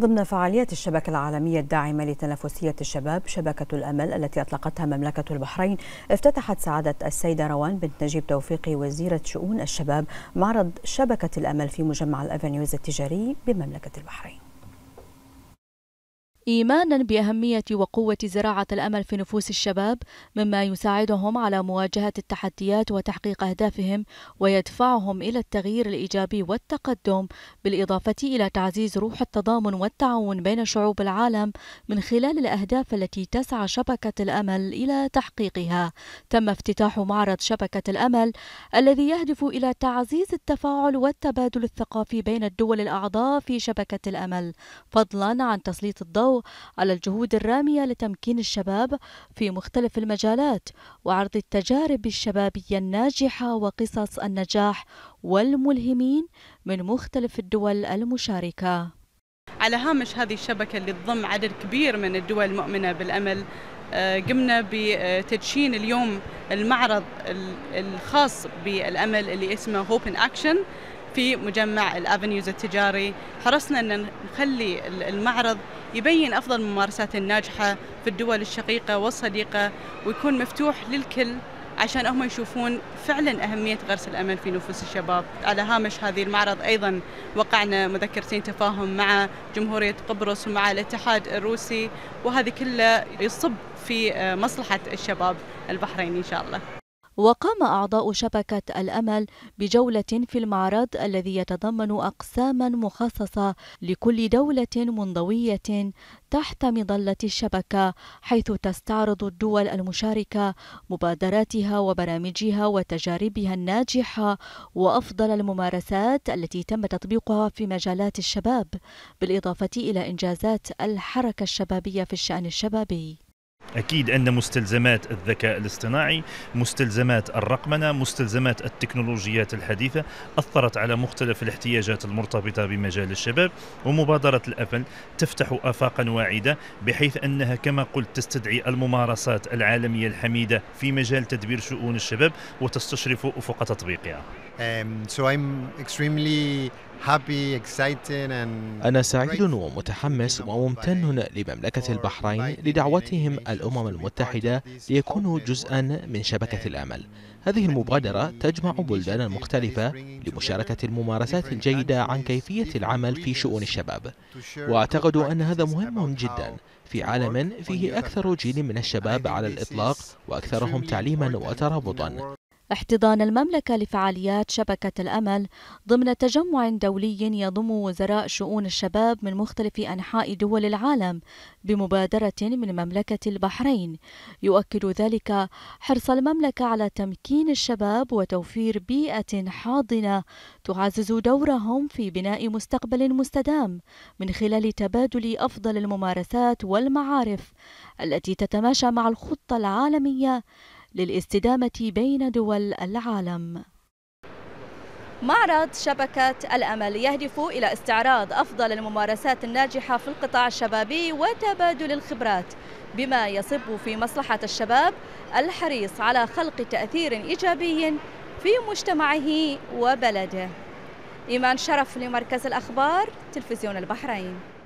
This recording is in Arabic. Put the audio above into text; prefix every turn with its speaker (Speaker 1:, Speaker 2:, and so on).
Speaker 1: ضمن فعاليات الشبكة العالمية الداعمة لتنافسية الشباب شبكة
Speaker 2: الأمل التي أطلقتها مملكة البحرين افتتحت سعادة السيدة روان بنت نجيب توفيقي وزيرة شؤون الشباب معرض شبكة الأمل في مجمع الأفنيوز التجاري
Speaker 1: بمملكة البحرين
Speaker 2: إيمانا بأهمية وقوة زراعة الأمل في نفوس الشباب مما يساعدهم على مواجهة التحديات وتحقيق أهدافهم ويدفعهم إلى التغيير الإيجابي والتقدم بالإضافة إلى تعزيز روح التضامن والتعاون بين شعوب العالم من خلال الأهداف التي تسعى شبكة الأمل إلى تحقيقها تم افتتاح معرض شبكة الأمل الذي يهدف إلى تعزيز التفاعل والتبادل الثقافي بين الدول الأعضاء في شبكة الأمل فضلا عن تسليط الضوء على الجهود الرامية لتمكين الشباب في مختلف المجالات وعرض التجارب الشبابية الناجحة وقصص النجاح والملهمين من مختلف الدول المشاركة
Speaker 1: على هامش هذه الشبكة اللي تضم عدد كبير من الدول المؤمنة بالأمل آه، قمنا بتدشين اليوم المعرض الخاص بالأمل اللي اسمه Hope in Action في مجمع الافنيوز التجاري حرصنا ان نخلي المعرض يبين افضل الممارسات الناجحه في الدول الشقيقه والصديقه ويكون مفتوح للكل عشان هم يشوفون فعلا أهمية غرس الأمل في نفوس الشباب على هامش هذه المعرض أيضا وقعنا مذكرتين تفاهم مع جمهورية قبرص ومع الاتحاد الروسي وهذه كلها يصب في آه، مصلحة الشباب البحريني إن شاء الله
Speaker 2: وقام أعضاء شبكة الأمل بجولة في المعرض الذي يتضمن أقساما مخصصة لكل دولة منضوية تحت مظلة الشبكة حيث تستعرض الدول المشاركة مبادراتها وبرامجها وتجاربها الناجحة وأفضل الممارسات التي تم تطبيقها في مجالات الشباب بالإضافة إلى إنجازات الحركة الشبابية في الشأن الشبابي اكيد عندنا مستلزمات الذكاء الاصطناعي، مستلزمات الرقمنه، مستلزمات التكنولوجيات الحديثه، اثرت على مختلف الاحتياجات المرتبطه بمجال الشباب، ومبادره الابل تفتح افاقا واعده بحيث انها كما قلت تستدعي الممارسات العالميه الحميده في مجال تدبير شؤون الشباب وتستشرف افق تطبيقها. Um, so I'm extremely
Speaker 3: أنا سعيد ومتحمس وممتن لمملكة البحرين لدعوتهم الأمم المتحدة ليكونوا جزءا من شبكة الأمل هذه المبادرة تجمع بلدانا مختلفة لمشاركة الممارسات الجيدة عن كيفية العمل في شؤون الشباب وأعتقد أن هذا مهم جدا في عالم فيه أكثر جيل من الشباب على الإطلاق وأكثرهم تعليما وترابطا
Speaker 2: احتضان المملكة لفعاليات شبكة الأمل ضمن تجمع دولي يضم وزراء شؤون الشباب من مختلف أنحاء دول العالم بمبادرة من مملكة البحرين يؤكد ذلك حرص المملكة على تمكين الشباب وتوفير بيئة حاضنة تعزز دورهم في بناء مستقبل مستدام من خلال تبادل أفضل الممارسات والمعارف التي تتماشى مع الخطة العالمية للاستدامة بين دول العالم معرض شبكة الأمل يهدف إلى استعراض أفضل الممارسات الناجحة في القطاع الشبابي وتبادل الخبرات بما يصب في مصلحة الشباب الحريص على خلق تأثير إيجابي في مجتمعه وبلده إيمان شرف لمركز الأخبار تلفزيون
Speaker 1: البحرين